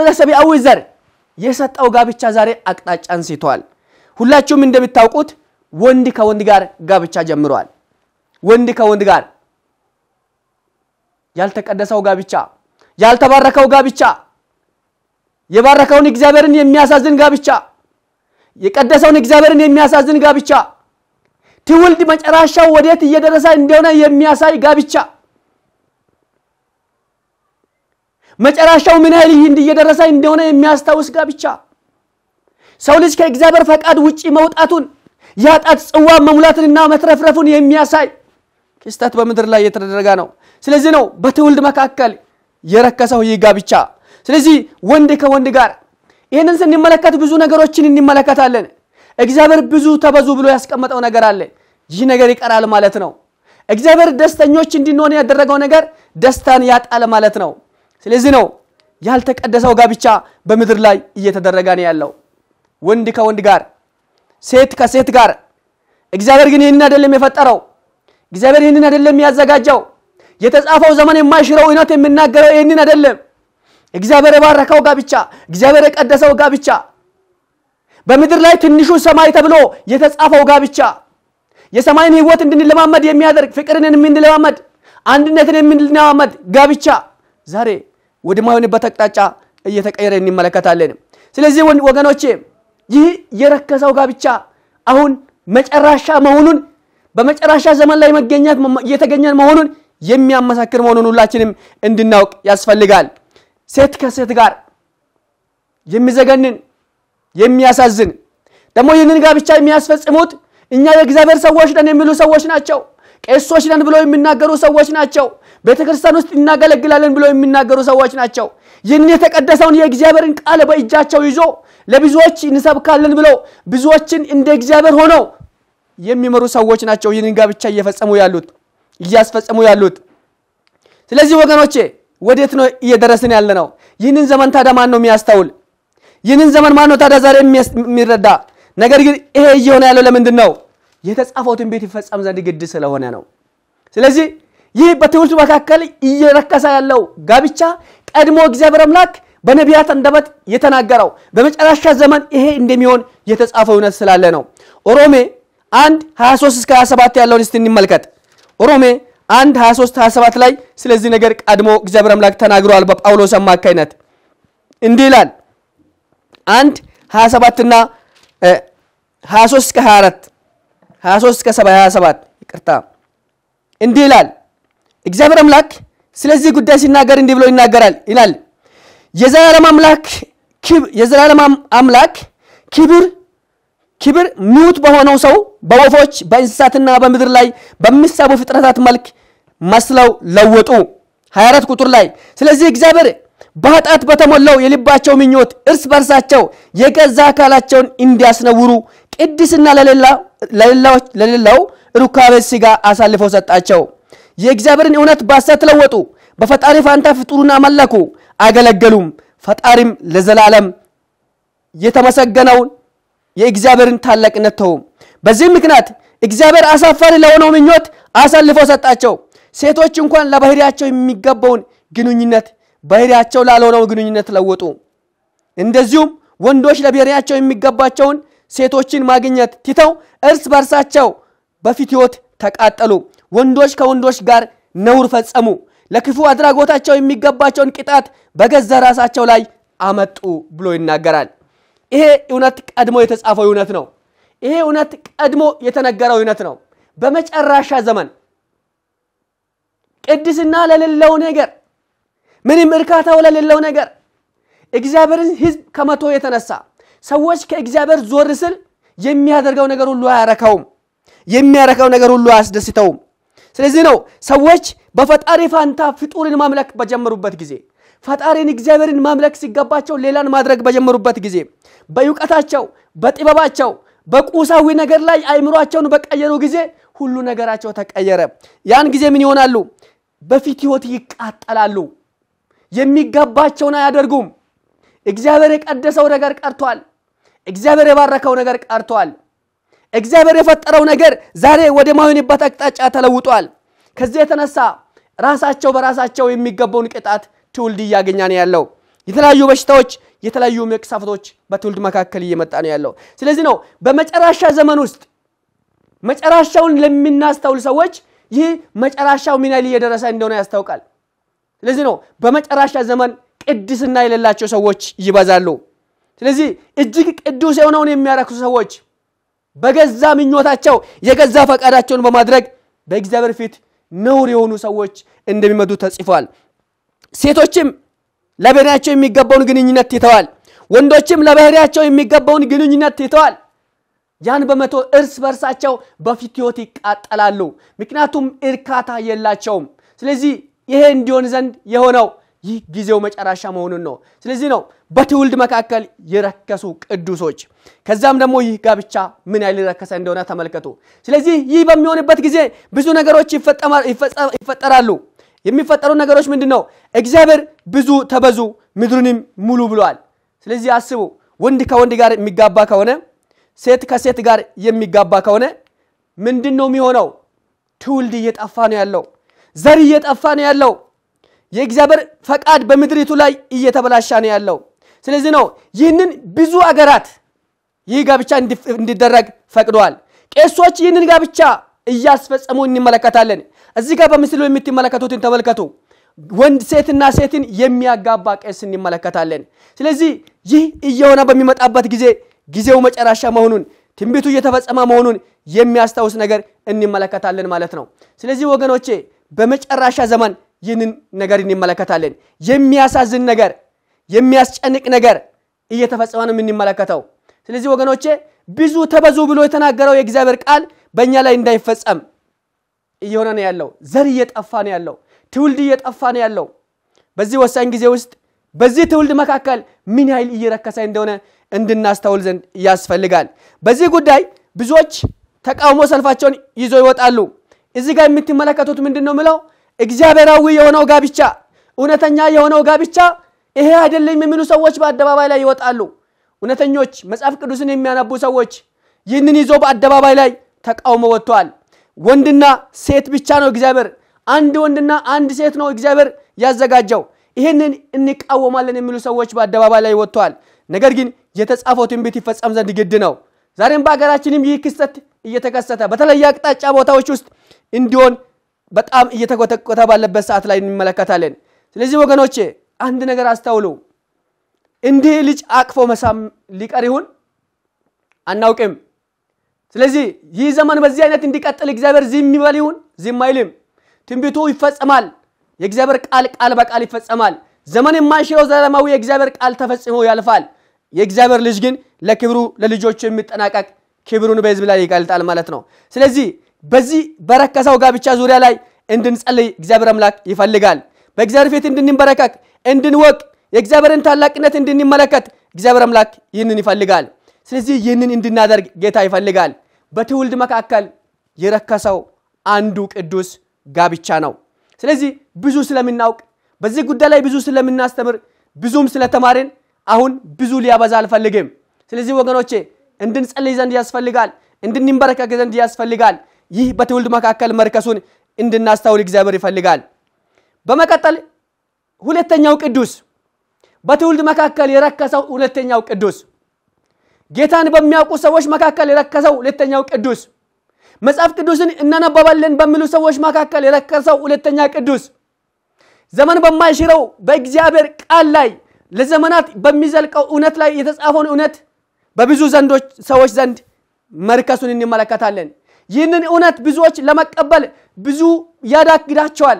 ለተሰብአዊ ዘር የሰጠው ጋብቻ ዛሬ አቅጣጫን ስቷል። ሁላችሁም እንደምታውቁት ወንድ ከወንድ ጋር ጋብቻ ጀምሯል። ወንድ ከወንድ ጋር ያልተቀደሰው ጋብቻ፣ ያልተባረከው ጋብቻ፣ የባረከውን እግዚአብሔርን የሚያሳዝን ጋብቻ የቀደሰውን እግዚአብሔርን የሚያሳዝን ጋብቻ፣ ትውልድ መጨረሻው ወዴት እየደረሰ እንደሆነ የሚያሳይ ጋብቻ፣ መጨረሻው ምን ያህል ይህ እየደረሰ እንደሆነ የሚያስታውስ ጋብቻ፣ ሰው ልጅ ከእግዚአብሔር ፈቃድ ውጪ መውጣቱን የአጣት ጽዋ መሙላትንና መትረፍረፉን የሚያሳይ ክስተት በምድር ላይ እየተደረገ ነው። ስለዚህ ነው በትውልድ መካከል የረከሰው ይህ ጋብቻ። ስለዚህ ወንድ ከወንድ ጋር ይህንን ስንመለከት ብዙ ነገሮችን እንመለከታለን። እግዚአብሔር ብዙ ተበዙ ብሎ ያስቀመጠው ነገር አለ። ይህ ነገር ይቀራል ማለት ነው። እግዚአብሔር ደስተኞች እንድንሆን ያደረገው ነገር ደስታን ያጣል ማለት ነው። ስለዚህ ነው ያልተቀደሰው ጋብቻ በምድር ላይ እየተደረገ ነው ያለው። ወንድ ከወንድ ጋር፣ ሴት ከሴት ጋር። እግዚአብሔር ግን ይህንን አይደለም የፈጠረው። እግዚአብሔር ይህንን አይደለም ያዘጋጀው። የተጻፈው ዘመን የማይሽረው እውነት የሚናገረው ይህንን አይደለም። እግዚአብሔር የባረከው ጋብቻ፣ እግዚአብሔር የቀደሰው ጋብቻ፣ በምድር ላይ ትንሹ ሰማይ ተብሎ የተጻፈው ጋብቻ፣ የሰማይን ህይወት እንድንለማመድ የሚያደርግ ፍቅርን የምንለማመድ አንድነትን የምንለማመድ ጋብቻ ዛሬ ወደማይሆንበት አቅጣጫ እየተቀየረ እንመለከታለን። ስለዚህ ወገኖቼ ይህ የረከሰው ጋብቻ አሁን መጨረሻ መሆኑን በመጨረሻ ዘመን ላይ መገኘት እየተገኘን መሆኑን የሚያመሰክር መሆኑን ሁላችንም እንድናውቅ ያስፈልጋል። ሴት ከሴት ጋር የሚዘገንን የሚያሳዝን ደግሞ ይህንን ጋብቻ የሚያስፈጽሙት እኛ የእግዚአብሔር ሰዎች ነን የሚሉ ሰዎች ናቸው ቄሶች ነን ብሎ የሚናገሩ ሰዎች ናቸው ቤተ ክርስቲያን ውስጥ እናገለግላለን ብሎ የሚናገሩ ሰዎች ናቸው ይህን የተቀደሰውን የእግዚአብሔርን ቃል በእጃቸው ይዞ ለብዙዎች እንሰብካለን ብለው ብዙዎችን እንደ እግዚአብሔር ሆነው የሚመሩ ሰዎች ናቸው ይህንን ጋብቻ እየፈጸሙ ያሉት እያስፈጸሙ ያሉት ስለዚህ ወገኖቼ ወዴት ነው እየደረስን ያለ ነው? ይህንን ዘመን ታዲያ ማን ነው የሚያስተውል? ይህንን ዘመን ማን ነው ታዲያ ዛሬ የሚረዳ? ነገር ግን ይሄ እየሆነ ያለው ለምንድን ነው? የተጻፈው ትንቢት ይፈጸም ዘንድ ግድ ስለሆነ ነው። ስለዚህ ይህ በትውልቱ መካከል እየረከሰ ያለው ጋብቻ ቀድሞ እግዚአብሔር አምላክ በነቢያት እንደበት የተናገረው በመጨረሻ ዘመን ይሄ እንደሚሆን የተጻፈው እውነት ስላለ ነው። ሮሜ 1 23 እስከ 27 ያለውን እስቲ እንመልከት። ሮሜ አንድ 23 27 ላይ ስለዚህ ነገር ቀድሞ እግዚአብሔር አምላክ ተናግሯል በጳውሎስ አማካይነት እንዲህ ይላል አንድ 27 እና 23 እስከ 24 23 እስከ 27 ይቅርታ እንዲህ ይላል እግዚአብሔር አምላክ ስለዚህ ጉዳይ ሲናገር እንዲህ ብሎ ይናገራል ይላል የዘላለም አምላክ ክብር ክብር ሚውት በሆነው ሰው በወፎች በእንስሳትና በምድር ላይ በሚሳቡ ፍጥረታት መልክ መስለው ለወጡ 24 ቁጥር ላይ ስለዚህ እግዚአብሔር በኃጢአት በተሞላው የልባቸው ምኞት እርስ በርሳቸው የገዛ አካላቸውን እንዲያስነውሩ ቅድስና ለሌላው ሩካቤ ስጋ አሳልፈው ሰጣቸው። የእግዚአብሔርን እውነት በሐሰት ለወጡ። በፈጣሪ ፋንታ ፍጡሩን አመለኩ፣ አገለገሉም። ፈጣሪም ለዘላለም የተመሰገነውን የእግዚአብሔርን ታላቅነት ተው በዚህ ምክንያት እግዚአብሔር አሳፋሪ ለሆነው ምኞት አሳልፎ ሰጣቸው። ሴቶች እንኳን ለባህሪያቸው የሚገባውን ግንኙነት ባህሪያቸው ላልሆነው ግንኙነት ለወጡ። እንደዚሁም ወንዶች ለብሔርያቸው የሚገባቸውን ሴቶችን ማግኘት ትተው እርስ በርሳቸው በፊት ህይወት ተቃጠሉ። ወንዶች ከወንዶች ጋር ነውር ፈጸሙ። ለክፉ አድራጎታቸው የሚገባቸውን ቅጣት በገዛ ራሳቸው ላይ አመጡ ብሎ ይናገራል። ይሄ እውነት ቀድሞ የተጻፈው እውነት ነው። ይሄ እውነት ቀድሞ የተነገረው እውነት ነው። በመጨረሻ ዘመን ቅድስና ለሌለው ነገር፣ ምንም እርካታው ለሌለው ነገር እግዚአብሔርን ህዝብ ከመቶ የተነሳ ሰዎች ከእግዚአብሔር ዞር ስል የሚያደርገው ነገር ሁሉ አያረካውም። የሚያረካው ነገር ሁሉ አያስደስተውም። ስለዚህ ነው ሰዎች በፈጣሪ ፋንታ ፍጡርን ማምለክ በጀመሩበት ጊዜ ፈጣሪን እግዚአብሔርን ማምለክ ሲገባቸው ሌላን ማድረግ በጀመሩበት ጊዜ በእውቀታቸው፣ በጥበባቸው፣ በቁሳዊ ነገር ላይ አይምሯቸውን በቀየሩ ጊዜ ሁሉ ነገራቸው ተቀየረ። ያን ጊዜ ምን ይሆናሉ? በፊት ህይወት ይቃጠላሉ። የሚገባቸውን አያደርጉም። እግዚአብሔር የቀደሰው ነገር ቀርቷል። እግዚአብሔር የባረከው ነገር ቀርቷል። እግዚአብሔር የፈጠረው ነገር ዛሬ ወደ ማይሆንበት አቅጣጫ ተለውጧል። ከዚህ የተነሳ ራሳቸው በራሳቸው የሚገባውን ቅጣት ትውልድ እያገኛ ነው ያለው። የተለያዩ በሽታዎች፣ የተለያዩ መቅሰፍቶች በትውልድ መካከል እየመጣ ነው ያለው። ስለዚህ ነው በመጨረሻ ዘመን ውስጥ መጨረሻውን ለምናስተውል ሰዎች ይህ መጨረሻው ምን ያህል እየደረሰ እንደሆነ ያስታውቃል። ስለዚህ ነው በመጨረሻ ዘመን ቅድስና የሌላቸው ሰዎች ይበዛሉ። ስለዚህ እጅግ ቅዱስ የሆነውን የሚያረክሱ ሰዎች በገዛ ምኞታቸው የገዛ ፈቃዳቸውን በማድረግ በእግዚአብሔር ፊት ነውር የሆኑ ሰዎች እንደሚመጡ ተጽፏል። ሴቶችም ለባህሪያቸው የሚገባውን ግንኙነት ትተዋል። ወንዶችም ለባህሪያቸው የሚገባውን ግንኙነት ትተዋል። ያን በመቶ እርስ በርሳቸው በፊት ህይወት ይቃጠላሉ። ምክንያቱም እርካታ የላቸውም። ስለዚህ ይሄ እንዲሆን ዘንድ የሆነው ይህ ጊዜው መጨረሻ መሆኑን ነው። ስለዚህ ነው በትውልድ መካከል የረከሱ ቅዱሶች። ከዛም ደግሞ ይህ ጋብቻ ምን ያህል የረከሰ እንደሆነ ተመልከቱ። ስለዚህ ይህ በሚሆንበት ጊዜ ብዙ ነገሮች ይፈጠራሉ። የሚፈጠሩ ነገሮች ምንድን ነው? እግዚአብሔር ብዙ ተበዙ ምድሩንም ሙሉ ብሏል። ስለዚህ አስቡ፣ ወንድ ከወንድ ጋር የሚጋባ ከሆነ ሴት ከሴት ጋር የሚጋባ ከሆነ ምንድን ነው የሚሆነው? ትውልድ እየጠፋ ነው ያለው፣ ዘር እየጠፋ ነው ያለው። የእግዚአብሔር ፈቃድ በምድሪቱ ላይ እየተበላሻ ነው ያለው። ስለዚህ ነው ይህንን ብዙ አገራት ይህ ጋብቻ እንዲደረግ ፈቅደዋል። ቄሶች ይህንን ጋብቻ እያስፈጸሙ እንመለከታለን። እዚህ ጋር በምስሉ የምትመለከቱትን ተመልከቱ። ወንድ ሴትና ሴትን የሚያጋባ ቄስ እንመለከታለን። ስለዚህ ይህ እየሆነ በሚመጣበት ጊዜ ጊዜው መጨረሻ መሆኑን ትንቢቱ እየተፈጸመ መሆኑን የሚያስታውስ ነገር እንመለከታለን ማለት ነው። ስለዚህ ወገኖቼ በመጨረሻ ዘመን ይህንን ነገር እንመለከታለን። የሚያሳዝን ነገር፣ የሚያስጨንቅ ነገር እየተፈጸመ ነው የምንመለከተው። ስለዚህ ወገኖቼ ብዙ ተበዙ ብሎ የተናገረው የእግዚአብሔር ቃል በእኛ ላይ እንዳይፈጸም እየሆነ ነው ያለው። ዘር እየጠፋ ነው ያለው። ትውልድ እየጠፋ ነው ያለው። በዚህ ወሳኝ ጊዜ ውስጥ በዚህ ትውልድ መካከል ምን ያህል እየረከሰ እንደሆነ እንድናስተውል ዘንድ ያስፈልጋል። በዚህ ጉዳይ ብዙዎች ተቃውሞ ሰልፋቸውን ይዞ ይወጣሉ። እዚህ ጋር የምትመለከቱት ምንድን ነው ምለው እግዚአብሔራዊ የሆነው ጋብቻ እውነተኛ የሆነው ጋብቻ ይሄ አይደለም የሚሉ ሰዎች በአደባባይ ላይ ይወጣሉ። እውነተኞች መጽሐፍ ቅዱስን የሚያነቡ ሰዎች ይህንን ይዞ በአደባባይ ላይ ተቃውሞ ወጥተዋል። ወንድና ሴት ብቻ ነው እግዚአብሔር አንድ ወንድና አንድ ሴት ነው እግዚአብሔር ያዘጋጀው ይህንን እንቃወማለን የሚሉ ሰዎች በአደባባይ ላይ ወጥተዋል ነገር ግን የተጻፈው ትንቢት ይፈጸም ዘንድ ግድ ነው ዛሬም በሀገራችንም ይህ ክስተት እየተከሰተ በተለያየ አቅጣጫ ቦታዎች ውስጥ እንዲሆን በጣም እየተኮተኮተ ባለበት ሰዓት ላይ እንመለከታለን ስለዚህ ወገኖቼ አንድ ነገር አስተውሉ እንዲህ ልጅ አቅፎ መሳም ሊቀር ይሁን አናውቅም ስለዚህ ይህ ዘመን በዚህ አይነት እንዲቀጥል እግዚአብሔር ዝም ይበል ይሁን? ዝም አይልም። ትንቢቱ ይፈጸማል። የእግዚአብሔር ቃል ቃል በቃል ይፈጸማል። ዘመን የማይሽረው ዘላለማዊ የእግዚአብሔር ቃል ተፈጽሞ ያልፋል። የእግዚአብሔር ልጅ ግን ለክብሩ ለልጆቹ የሚጠናቀቅ ክብሩን በህዝብ ላይ ይገልጣል ማለት ነው። ስለዚህ በዚህ በረከሰው ጋብቻ ዙሪያ ላይ እንድንጸልይ እግዚአብሔር አምላክ ይፈልጋል። በእግዚአብሔር ፊት እንድንበረከክ፣ እንድንወቅ፣ የእግዚአብሔርን ታላቅነት እንድንመለከት እግዚአብሔር አምላክ ይህንን ይፈልጋል። ስለዚህ ይህንን እንድናደርግ ጌታ ይፈልጋል። በትውልድ መካከል የረከሰው አንዱ ቅዱስ ጋብቻ ነው። ስለዚህ ብዙ ስለምናውቅ በዚህ ጉዳይ ላይ ብዙ ስለምናስተምር ብዙም ስለተማርን አሁን ብዙ ሊያበዛ አልፈልግም። ስለዚህ ወገኖቼ እንድንጸልይ ዘንድ ያስፈልጋል፣ እንድንበረከክ ዘንድ ያስፈልጋል። ይህ በትውልድ መካከል መርከሱን እንድናስተውል እግዚአብሔር ይፈልጋል። በመቀጠል ሁለተኛው ቅዱስ በትውልድ መካከል የረከሰው ሁለተኛው ቅዱስ ጌታን በሚያውቁ ሰዎች መካከል የረከሰው ሁለተኛው ቅዱስ፣ መጽሐፍ ቅዱስን እናነባባለን በሚሉ ሰዎች መካከል የረከሰው ሁለተኛ ቅዱስ፣ ዘመን በማይሽረው በእግዚአብሔር ቃል ላይ ለዘመናት በሚዘልቀው እውነት ላይ የተጻፈውን እውነት በብዙ ዘንዶች ሰዎች ዘንድ መርከሱን እንመለከታለን። ይህንን እውነት ብዙዎች ለመቀበል ብዙ ያዳግዳቸዋል።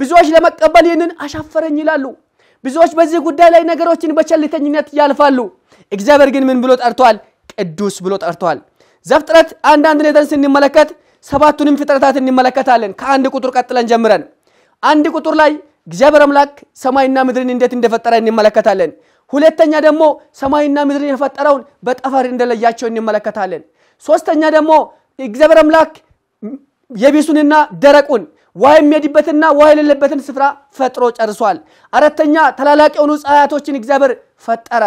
ብዙዎች ለመቀበል ይህንን አሻፈረኝ ይላሉ። ብዙዎች በዚህ ጉዳይ ላይ ነገሮችን በቸልተኝነት ያልፋሉ። እግዚአብሔር ግን ምን ብሎ ጠርቷል? ቅዱስ ብሎ ጠርቷል። ዘፍጥረት አንዳንድ ነገር ስንመለከት ሰባቱንም ፍጥረታት እንመለከታለን። ከአንድ ቁጥር ቀጥለን ጀምረን አንድ ቁጥር ላይ እግዚአብሔር አምላክ ሰማይና ምድርን እንዴት እንደፈጠረ እንመለከታለን። ሁለተኛ ደግሞ ሰማይና ምድርን የፈጠረውን በጠፈር እንደለያቸው እንመለከታለን። ሶስተኛ ደግሞ እግዚአብሔር አምላክ የቢሱንና ደረቁን ውሃ የሚሄድበትና ውሃ የሌለበትን ስፍራ ፈጥሮ ጨርሷል። አራተኛ ተላላቅ የሆኑ ፀሐያቶችን እግዚአብሔር ፈጠረ።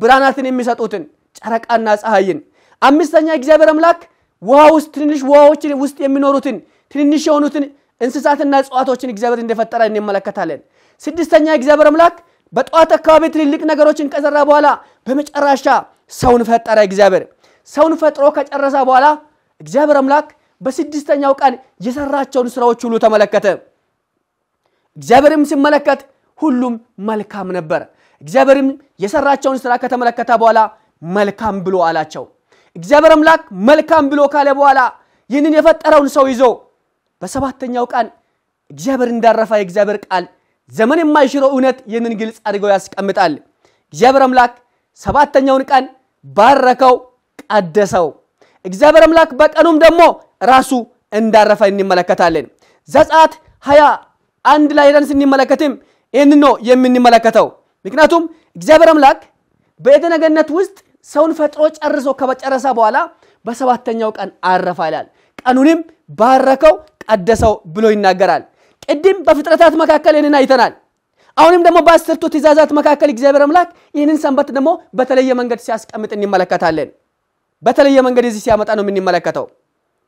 ብርሃናትን የሚሰጡትን ጨረቃና ፀሐይን፣ አምስተኛ እግዚአብሔር አምላክ ውሃ ውስጥ ትንንሽ ውሃዎች ውስጥ የሚኖሩትን ትንንሽ የሆኑትን እንስሳትና እጽዋቶችን እግዚአብሔር እንደፈጠረ እንመለከታለን። ስድስተኛ እግዚአብሔር አምላክ በጠዋት አካባቢ ትልልቅ ነገሮችን ከሰራ በኋላ በመጨረሻ ሰውን ፈጠረ። እግዚአብሔር ሰውን ፈጥሮ ከጨረሰ በኋላ እግዚአብሔር አምላክ በስድስተኛው ቀን የሰራቸውን ስራዎች ሁሉ ተመለከተ። እግዚአብሔርም ሲመለከት ሁሉም መልካም ነበር። እግዚአብሔርም የሰራቸውን ስራ ከተመለከተ በኋላ መልካም ብሎ አላቸው። እግዚአብሔር አምላክ መልካም ብሎ ካለ በኋላ ይህንን የፈጠረውን ሰው ይዞ በሰባተኛው ቀን እግዚአብሔር እንዳረፈ የእግዚአብሔር ቃል ዘመን የማይሽረው እውነት ይህንን ግልጽ አድርገው ያስቀምጣል። እግዚአብሔር አምላክ ሰባተኛውን ቀን ባረከው፣ ቀደሰው። እግዚአብሔር አምላክ በቀኑም ደግሞ ራሱ እንዳረፈ እንመለከታለን። ዘጻት ሀያ አንድ ላይ ሄደን ስንመለከትም ይህን ነው የምንመለከተው። ምክንያቱም እግዚአብሔር አምላክ በኤደነ ገነት ውስጥ ሰውን ፈጥሮ ጨርሶ ከጨረሰ በኋላ በሰባተኛው ቀን አረፋ ይላል። ቀኑንም ባረከው፣ ቀደሰው ብሎ ይናገራል። ቅድም በፍጥረታት መካከል ይህንን አይተናል። አሁንም ደግሞ በአስርቱ ትእዛዛት መካከል እግዚአብሔር አምላክ ይህንን ሰንበት ደግሞ በተለየ መንገድ ሲያስቀምጥ እንመለከታለን። በተለየ መንገድ እዚህ ሲያመጣ ነው የምንመለከተው።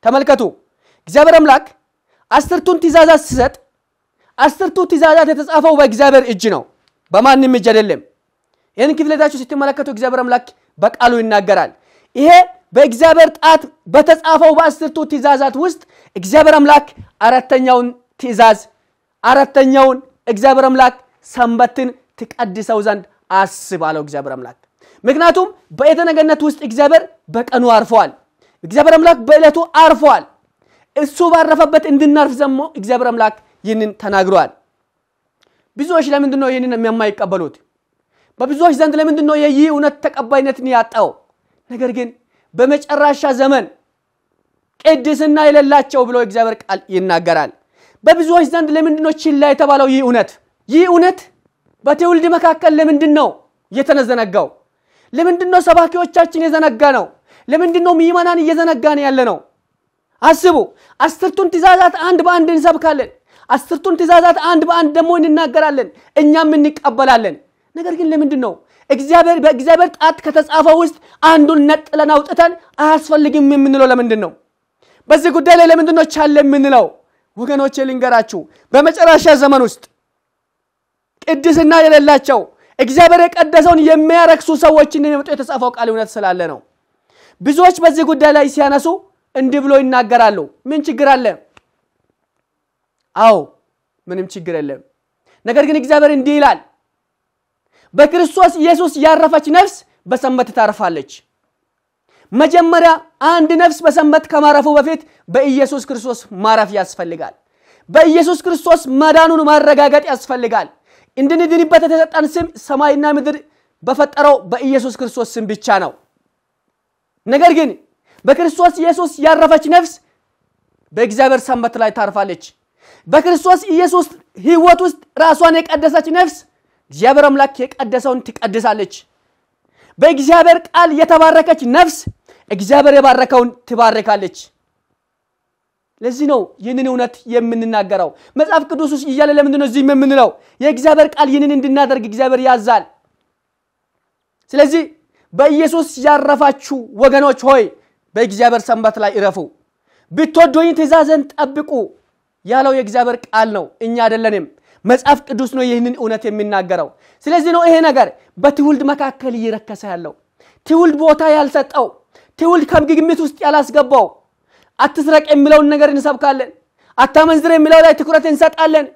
ተመልከቱ፣ እግዚአብሔር አምላክ አስርቱን ትእዛዛት ሲሰጥ አስርቱ ትእዛዛት የተጻፈው በእግዚአብሔር እጅ ነው። በማንም እጅ አይደለም። ይህን ክፍል ሄዳችሁ ስትመለከቱ እግዚአብሔር አምላክ በቃሉ ይናገራል። ይሄ በእግዚአብሔር ጣት በተጻፈው በአስርቱ ትእዛዛት ውስጥ እግዚአብሔር አምላክ አራተኛውን ትእዛዝ አራተኛውን እግዚአብሔር አምላክ ሰንበትን ትቀድሰው ዘንድ አስብ አለው እግዚአብሔር አምላክ። ምክንያቱም በኤደነ ገነት ውስጥ እግዚአብሔር በቀኑ አርፈዋል። እግዚአብሔር አምላክ በዕለቱ አርፈዋል። እሱ ባረፈበት እንድናርፍ ደግሞ እግዚአብሔር አምላክ ይህንን ተናግረዋል። ብዙዎች ለምንድን ነው ይህንን የማይቀበሉት? በብዙዎች ዘንድ ለምንድን ነው ይህ እውነት ተቀባይነትን ያጣው? ነገር ግን በመጨረሻ ዘመን ቅድስና የሌላቸው ብሎ እግዚአብሔር ቃል ይናገራል። በብዙዎች ዘንድ ለምንድን ነው ችላ የተባለው ይህ እውነት? ይህ እውነት በትውልድ መካከል ለምንድን ነው የተነዘነጋው? ለምንድን ነው ሰባኪዎቻችን የዘነጋ ነው? ለምንድን ነው ምእመናን እየዘነጋን ያለ ነው? አስቡ። አስርቱን ትእዛዛት አንድ በአንድ እንሰብካለን። አስርቱን ትእዛዛት አንድ በአንድ ደግሞ እንናገራለን፣ እኛም እንቀበላለን። ነገር ግን ለምንድን ነው እግዚአብሔር በእግዚአብሔር ጣት ከተጻፈ ውስጥ አንዱን ነጥለን አውጥተን አያስፈልግም የምንለው ለምንድን ነው? በዚህ ጉዳይ ላይ ለምንድን ነው ቻለ የምንለው? ወገኖቼ ልንገራችሁ፣ በመጨረሻ ዘመን ውስጥ ቅድስና የሌላቸው እግዚአብሔር የቀደሰውን የሚያረክሱ ሰዎች የሚመጡ የተጻፈው ቃል እውነት ስላለ ነው። ብዙዎች በዚህ ጉዳይ ላይ ሲያነሱ እንዲህ ብሎ ይናገራሉ። ምን ችግር አለ? አዎ ምንም ችግር የለም። ነገር ግን እግዚአብሔር እንዲህ ይላል፣ በክርስቶስ ኢየሱስ ያረፈች ነፍስ በሰንበት ታርፋለች። መጀመሪያ አንድ ነፍስ በሰንበት ከማረፉ በፊት በኢየሱስ ክርስቶስ ማረፍ ያስፈልጋል። በኢየሱስ ክርስቶስ መዳኑን ማረጋገጥ ያስፈልጋል። እንድንድንበት የተሰጠን ስም ሰማይና ምድር በፈጠረው በኢየሱስ ክርስቶስ ስም ብቻ ነው። ነገር ግን በክርስቶስ ኢየሱስ ያረፈች ነፍስ በእግዚአብሔር ሰንበት ላይ ታርፋለች። በክርስቶስ ኢየሱስ ህይወት ውስጥ ራሷን የቀደሰች ነፍስ እግዚአብሔር አምላክ የቀደሰውን ትቀድሳለች። በእግዚአብሔር ቃል የተባረከች ነፍስ እግዚአብሔር የባረከውን ትባርካለች። ለዚህ ነው ይህንን እውነት የምንናገረው። መጽሐፍ ቅዱስ ውስጥ እያለ ለምንድን ነው እዚህም የምንለው? የእግዚአብሔር ቃል ይህንን እንድናደርግ እግዚአብሔር ያዛል። ስለዚህ በኢየሱስ ያረፋችሁ ወገኖች ሆይ በእግዚአብሔር ሰንበት ላይ እረፉ። ብትወዶኝ ትእዛዘን ጠብቁ ያለው የእግዚአብሔር ቃል ነው፣ እኛ አይደለንም። መጽሐፍ ቅዱስ ነው ይህንን እውነት የሚናገረው። ስለዚህ ነው ይሄ ነገር በትውልድ መካከል እየረከሰ ያለው፣ ትውልድ ቦታ ያልሰጠው፣ ትውልድ ከግምት ውስጥ ያላስገባው። አትስረቅ የሚለውን ነገር እንሰብካለን። አታመንዝር የሚለው ላይ ትኩረት እንሰጣለን።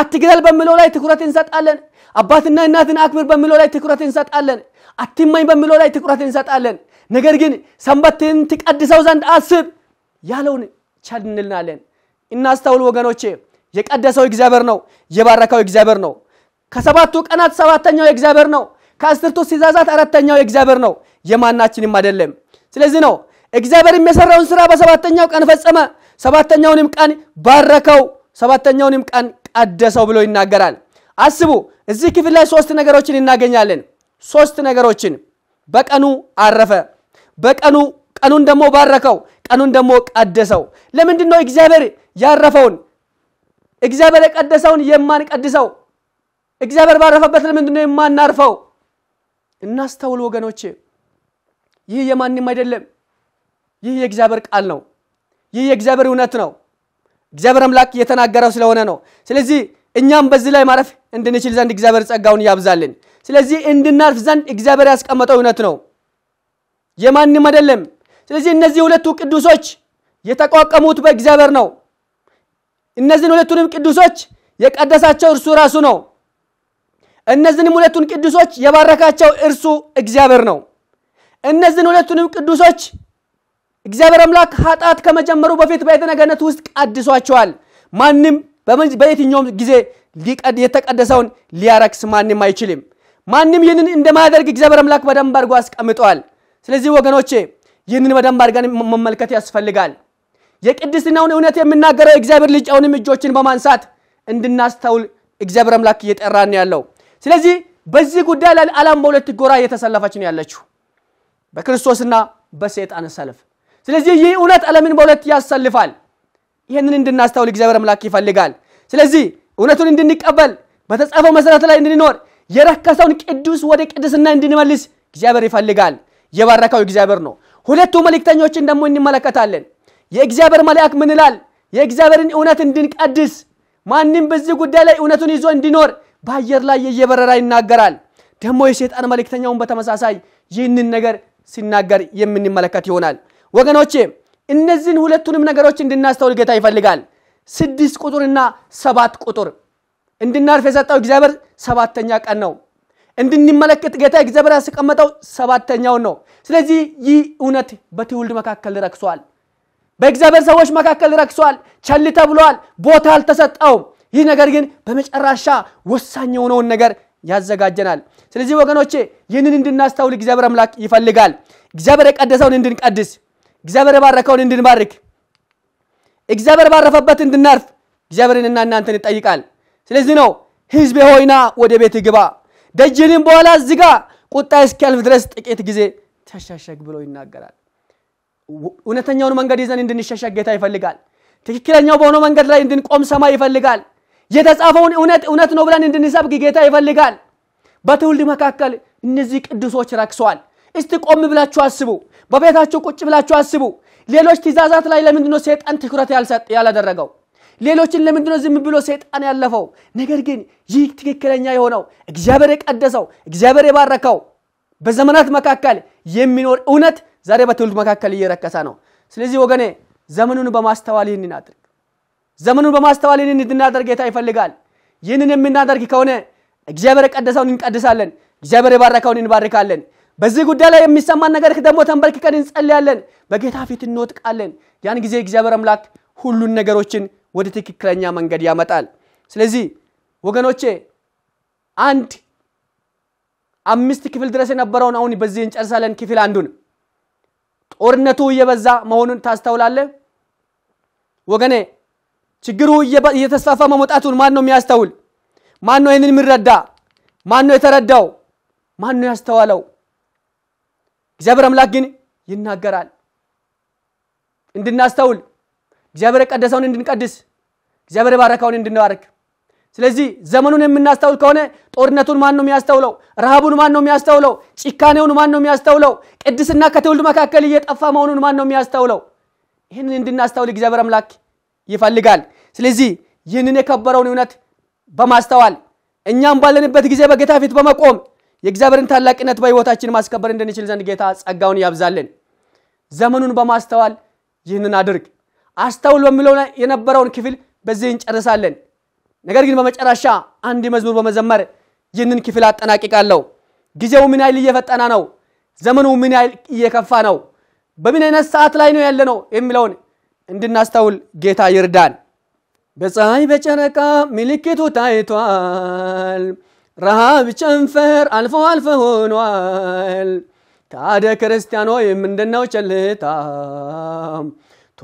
አትግደል በሚለው ላይ ትኩረት እንሰጣለን። አባትና እናትን አክብር በሚለው ላይ ትኩረት እንሰጣለን። አትማኝ በሚለው ላይ ትኩረት እንሰጣለን። ነገር ግን ሰንበትን ትቀድሰው ዘንድ አስብ ያለውን ቻል እንልናለን እናስተውል ወገኖቼ። የቀደሰው እግዚአብሔር ነው። የባረከው እግዚአብሔር ነው። ከሰባቱ ቀናት ሰባተኛው እግዚአብሔር ነው። ከአስርቱ ትእዛዛት አራተኛው እግዚአብሔር ነው፣ የማናችንም አይደለም። ስለዚህ ነው እግዚአብሔር የሰራውን ስራ በሰባተኛው ቀን ፈጸመ፣ ሰባተኛውንም ቀን ባረከው፣ ሰባተኛውንም ቀን ቀደሰው ብሎ ይናገራል። አስቡ፣ እዚህ ክፍል ላይ ሶስት ነገሮችን እናገኛለን። ሶስት ነገሮችን በቀኑ አረፈ፣ በቀኑ ቀኑን ደግሞ ባረከው፣ ቀኑን ደግሞ ቀደሰው። ለምንድን ነው እግዚአብሔር ያረፈውን እግዚአብሔር የቀደሰውን የማንቀድሰው? እግዚአብሔር ባረፈበት ለምንድን ነው የማናርፈው? እናስተውል ወገኖቼ። ይህ የማንም አይደለም። ይህ የእግዚአብሔር ቃል ነው። ይህ የእግዚአብሔር እውነት ነው። እግዚአብሔር አምላክ የተናገረው ስለሆነ ነው። ስለዚህ እኛም በዚህ ላይ ማረፍ እንድንችል ዘንድ እግዚአብሔር ጸጋውን ያብዛልን። ስለዚህ እንድናርፍ ዘንድ እግዚአብሔር ያስቀመጠው እውነት ነው፣ የማንም አይደለም። ስለዚህ እነዚህ ሁለቱ ቅዱሶች የተቋቀሙት በእግዚአብሔር ነው። እነዚህን ሁለቱንም ቅዱሶች የቀደሳቸው እርሱ ራሱ ነው። እነዚህንም ሁለቱን ቅዱሶች የባረካቸው እርሱ እግዚአብሔር ነው። እነዚህን ሁለቱንም ቅዱሶች እግዚአብሔር አምላክ ኃጣት ከመጀመሩ በፊት በየተነገነት ውስጥ ቀድሷቸዋል። ማንም በየትኛውም ጊዜ የተቀደሰውን ሊያረክስ ማንም አይችልም። ማንም ይህንን እንደማያደርግ እግዚአብሔር አምላክ በደንብ አድርጎ አስቀምጠዋል። ስለዚህ ወገኖቼ ይህንን በደንብ አድርገን መመልከት ያስፈልጋል። የቅድስናውን እውነት የምናገረው እግዚአብሔር ልጅ አሁንም እጆችን በማንሳት እንድናስተውል እግዚአብሔር አምላክ እየጠራን ያለው። ስለዚህ በዚህ ጉዳይ ላይ ዓለም በሁለት ጎራ እየተሰለፈች ነው ያለችው፣ በክርስቶስና በሰይጣን ሰልፍ። ስለዚህ ይህ እውነት ዓለምን በሁለት ያሰልፋል። ይህንን እንድናስተውል እግዚአብሔር አምላክ ይፈልጋል። ስለዚህ እውነቱን እንድንቀበል በተጻፈው መሰረት ላይ እንድንኖር የረከሰውን ቅዱስ ወደ ቅድስና እንድንመልስ እግዚአብሔር ይፈልጋል። የባረከው እግዚአብሔር ነው። ሁለቱ መልእክተኞችን ደግሞ እንመለከታለን። የእግዚአብሔር መልአክ ምን ይላል? የእግዚአብሔርን እውነት እንድንቀድስ ማንም በዚህ ጉዳይ ላይ እውነቱን ይዞ እንዲኖር በአየር ላይ እየበረራ ይናገራል። ደግሞ የሴጣን መልእክተኛውን በተመሳሳይ ይህንን ነገር ሲናገር የምንመለከት ይሆናል። ወገኖቼ እነዚህን ሁለቱንም ነገሮች እንድናስተውል ጌታ ይፈልጋል። ስድስት ቁጥርና ሰባት ቁጥር እንድናርፍ የሰጠው እግዚአብሔር ሰባተኛ ቀን ነው። እንድንመለከት ጌታ እግዚአብሔር ያስቀመጠው ሰባተኛው ነው። ስለዚህ ይህ እውነት በትውልድ መካከል ረክሷል። በእግዚአብሔር ሰዎች መካከል ረክሷል። ቸል ተብሏል። ቦታ አልተሰጠውም። ይህ ነገር ግን በመጨረሻ ወሳኝ የሆነውን ነገር ያዘጋጀናል። ስለዚህ ወገኖቼ ይህንን እንድናስተውል እግዚአብሔር አምላክ ይፈልጋል። እግዚአብሔር የቀደሰውን እንድንቀድስ፣ እግዚአብሔር የባረከውን እንድንባርክ፣ እግዚአብሔር ባረፈበት እንድናርፍ እግዚአብሔርንና እናንተን ይጠይቃል። ስለዚህ ነው ሕዝቤ ሆይና ወደ ቤት ግባ ደጅሊም በኋላ እዚህ ጋር ቁጣ እስኪያልፍ ድረስ ጥቂት ጊዜ ተሻሸግ ብሎ ይናገራል። እውነተኛውን መንገድ ይዘን እንድንሻሻግ ጌታ ይፈልጋል። ትክክለኛው በሆነ መንገድ ላይ እንድንቆም ሰማይ ይፈልጋል። የተጻፈውን እውነት እውነት ነው ብለን እንድንሰብግ ጌታ ይፈልጋል። በትውልድ መካከል እነዚህ ቅዱሶች ረክሰዋል። እስቲ ቆም ብላችሁ አስቡ። በቤታችሁ ቁጭ ብላችሁ አስቡ። ሌሎች ትእዛዛት ላይ ለምንድነው ሰይጣን ትኩረት ያላደረገው? ሌሎችን ለምንድነው ዝም ብሎ ሰይጣን ያለፈው? ነገር ግን ይህ ትክክለኛ የሆነው እግዚአብሔር የቀደሰው እግዚአብሔር የባረከው በዘመናት መካከል የሚኖር እውነት ዛሬ በትውልድ መካከል እየረከሰ ነው። ስለዚህ ወገኔ ዘመኑን በማስተዋል ይህን አድርግ። ዘመኑን በማስተዋል ይህን እንድናደርግ ጌታ ይፈልጋል። ይህንን የምናደርግ ከሆነ እግዚአብሔር የቀደሰውን እንቀድሳለን፣ እግዚአብሔር የባረከውን እንባርካለን። በዚህ ጉዳይ ላይ የሚሰማን ነገር ደግሞ ተንበርክከን እንጸልያለን፣ በጌታ ፊት እንወጥቃለን። ያን ጊዜ እግዚአብሔር አምላክ ሁሉን ነገሮችን ወደ ትክክለኛ መንገድ ያመጣል። ስለዚህ ወገኖቼ አንድ አምስት ክፍል ድረስ የነበረውን አሁን በዚህ እንጨርሳለን። ክፍል አንዱን ጦርነቱ እየበዛ መሆኑን ታስተውላለህ ወገኔ። ችግሩ እየተስፋፋ መመጣቱን ማን ነው የሚያስተውል? ማን ነው ይህንን የሚረዳ? ማን ነው የተረዳው? ማን ነው ያስተዋለው? እግዚአብሔር አምላክ ግን ይናገራል እንድናስተውል እግዚአብሔር የቀደሰውን እንድንቀድስ፣ እግዚአብሔር የባረከውን እንድንባርክ። ስለዚህ ዘመኑን የምናስተውል ከሆነ ጦርነቱን ማን ነው የሚያስተውለው? ረሃቡን ማን ነው የሚያስተውለው? ጭካኔውን ማን ነው የሚያስተውለው? ቅድስና ከትውልድ መካከል እየጠፋ መሆኑን ማን ነው የሚያስተውለው? ይህንን እንድናስተውል እግዚአብሔር አምላክ ይፈልጋል። ስለዚህ ይህንን የከበረውን እውነት በማስተዋል እኛም ባለንበት ጊዜ በጌታ ፊት በመቆም የእግዚአብሔርን ታላቅነት በህይወታችን ማስከበር እንድንችል ዘንድ ጌታ ጸጋውን ያብዛልን። ዘመኑን በማስተዋል ይህንን አድርግ። አስተውል በሚለው የነበረውን ክፍል በዚህ እንጨርሳለን። ነገር ግን በመጨረሻ አንድ መዝሙር በመዘመር ይህንን ክፍል አጠናቅቃለሁ። ጊዜው ምን ያህል እየፈጠና ነው? ዘመኑ ምን ያህል እየከፋ ነው? በምን አይነት ሰዓት ላይ ነው ያለ ነው የሚለውን እንድናስተውል ጌታ ይርዳን። በፀሐይ በጨረቃ ምልክቱ ታይቷል። ረሃብ ጨንፈር አልፎ አልፎ ሆኗል። ታዲያ ክርስቲያኖ የምንድነው ቸልታም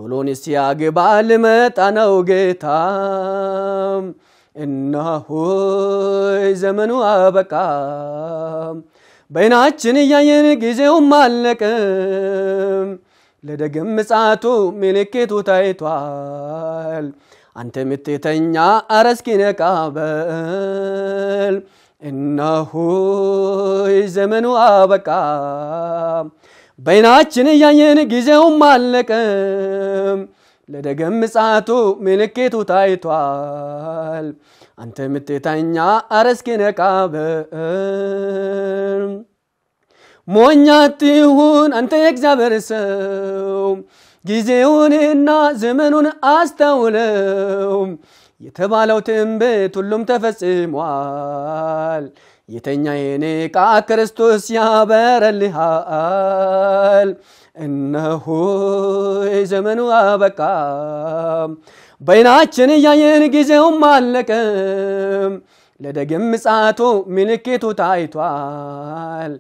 ቶሎን ሲያግባ ልመጣ ነው ጌታ። እናሆይ ዘመኑ አበቃ። በዓይናችን እያየን ጊዜውም አለቀም። ለደግም ምጽአቱ ምልክቱ ታይቷል። አንተ ምትተኛ አረስኪ ነቃ እናሆይ ዘመኑ አበቃ። በይናችን እያየን ጊዜውም አለቀም። ለደገም ምጽአቱ ምልክቱ ታይቷል። አንተ ምትታኛ አረስኪ ነቃበር ሞኛ ትሁን አንተ የእግዚአብሔር ሰው ጊዜውንና ዘመኑን አስተውለው የተባለው ትንቢት ሁሉም ተፈጽሟል። የተኛ የኔ ቃ ክርስቶስ ያበረልሃል። እነሆ ዘመኑ አበቃ። በይናችን እያየን ጊዜውም አለቀ። ለደግም ምጽአቱ ምልክቱ ታይቷል።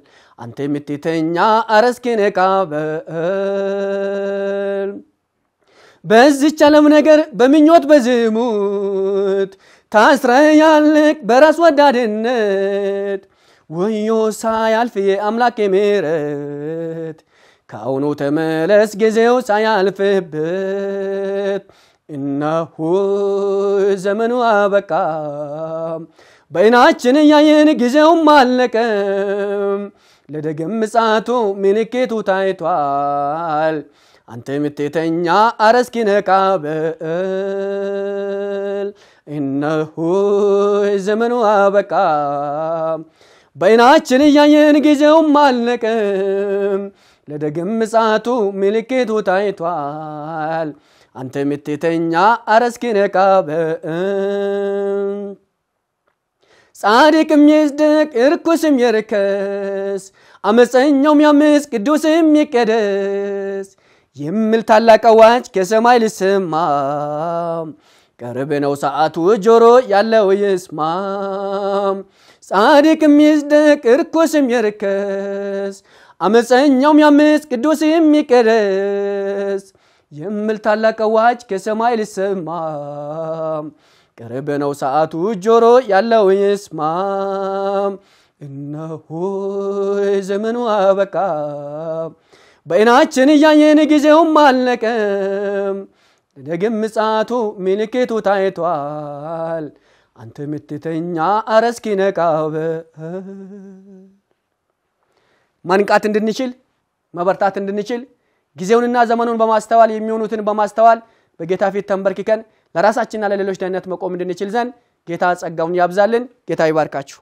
አንተ የምትተኛ አረስኪን ቃበል በል። በዚች ዓለም ነገር በምኞት በዝሙት ታስረያልቅ በራስ ወዳድነት ወዮ ሳያልፍ የአምላክ ምህረት ከአሁኑ ተመለስ ጊዜው ሳያልፍበት እነሆ ዘመኑ አበቃ በዓይናችን እያየን ጊዜውም አለቀም ለደገም ምጻቱ ምልክቱ ታይቷል አንተ ምትተኛ አረስኪ እነሆ ዘመኑ አበቃ። በዓይናችን እያየን ጊዜውም አልነቅም። ለደግም ምጽአቱ ምልክቱ ታይቷል። አንተ ምትተኛ አረስኪ ነቃ በእ ጻድቅም ይጽደቅ እርኩስም ይርከስ፣ አመፀኛውም ያምፅ ቅዱስም ይቀደስ የሚል ታላቅ አዋጅ ከሰማይ ልሰማ ቅርብ ነው ሰዓቱ ጆሮ ያለው ይስማም፣ ጻድቅም ይጽደቅ እርኩስም ይርከስ፣ አመፀኛውም ያምፅ ቅዱስም ይቀደስ የሚል ታላቅ አዋጅ ከሰማይ ልሰማ። ቅርብ ነው ሰዓቱ ጆሮ ያለው ይስማም። እነሆ ዘመኑ አበቃ፣ በዓይናችን እያየን ጊዜውም አለቀም። ደግም ምጻቱ ምልክቱ ታይቷል። አንተ ምትተኛ አረስኪ ነቃበ መንቃት እንድንችል መበርታት እንድንችል ጊዜውንና ዘመኑን በማስተዋል የሚሆኑትን በማስተዋል በጌታ ፊት ተንበርክከን ለራሳችንና ለሌሎች ደህንነት መቆም እንድንችል ዘንድ ጌታ ጸጋውን ያብዛልን። ጌታ ይባርካችሁ።